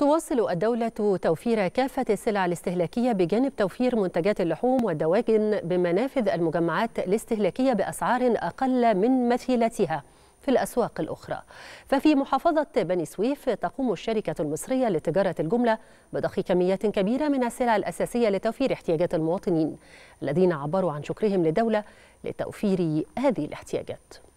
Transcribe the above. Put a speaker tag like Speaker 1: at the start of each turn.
Speaker 1: تواصل الدولة توفير كافة السلع الاستهلاكية بجانب توفير منتجات اللحوم والدواجن بمنافذ المجمعات الاستهلاكية بأسعار أقل من مثيلتها في الأسواق الأخرى ففي محافظة بني سويف تقوم الشركة المصرية لتجارة الجملة بضخ كميات كبيرة من السلع الأساسية لتوفير احتياجات المواطنين الذين عبروا عن شكرهم للدولة لتوفير هذه الاحتياجات